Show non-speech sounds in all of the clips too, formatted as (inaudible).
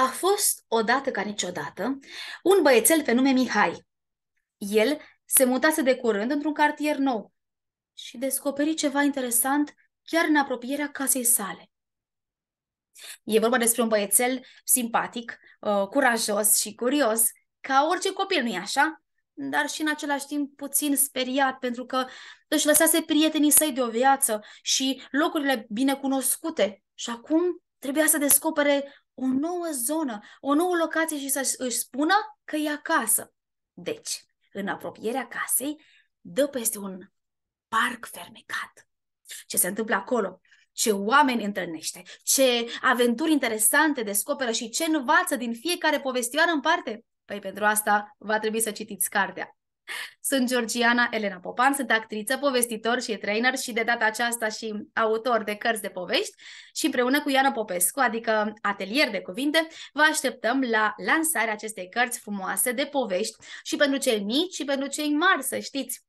A fost odată ca niciodată un băiețel pe nume Mihai. El se mutase de curând într-un cartier nou și descoperi ceva interesant chiar în apropierea casei sale. E vorba despre un băiețel simpatic, uh, curajos și curios, ca orice copil, nu-i așa? Dar și în același timp puțin speriat, pentru că își lăsase prietenii săi de o viață și locurile binecunoscute. Și acum trebuia să descopere o nouă zonă, o nouă locație și să își spună că e acasă. Deci, în apropierea casei, dă peste un parc fermecat. Ce se întâmplă acolo? Ce oameni întâlnește, ce aventuri interesante descoperă și ce învață din fiecare povestioară în parte? Păi pentru asta va trebui să citiți cartea. Sunt Georgiana Elena Popan, sunt actriță, povestitor și trainer și de data aceasta și autor de cărți de povești și împreună cu Ioana Popescu, adică atelier de cuvinte, vă așteptăm la lansarea acestei cărți frumoase de povești și pentru cei mici și pentru cei mari, să știți.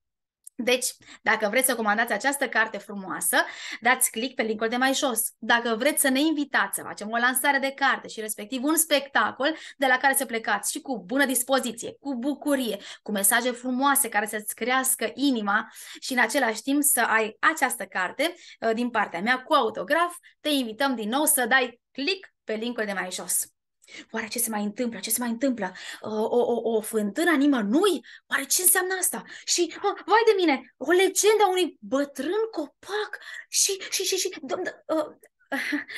Deci, dacă vreți să comandați această carte frumoasă, dați click pe linkul de mai jos. Dacă vreți să ne invitați să facem o lansare de carte și respectiv un spectacol de la care să plecați și cu bună dispoziție, cu bucurie, cu mesaje frumoase care să-ți crească inima și în același timp să ai această carte uh, din partea mea cu autograf, te invităm din nou să dai click pe linkul de mai jos. Oare ce se mai întâmplă? Ce se mai întâmplă? O, o, o fântână a nimănui? Oare ce înseamnă asta? Și, o, vai de mine, o legendă a unui bătrân copac și, și, și, și... D- o, (laughs)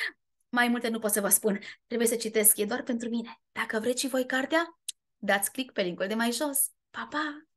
mai multe nu pot să vă spun. Trebuie să citesc, e doar pentru mine. Dacă vreți și voi cartea, dați click pe linkul de mai jos. Pa, pa!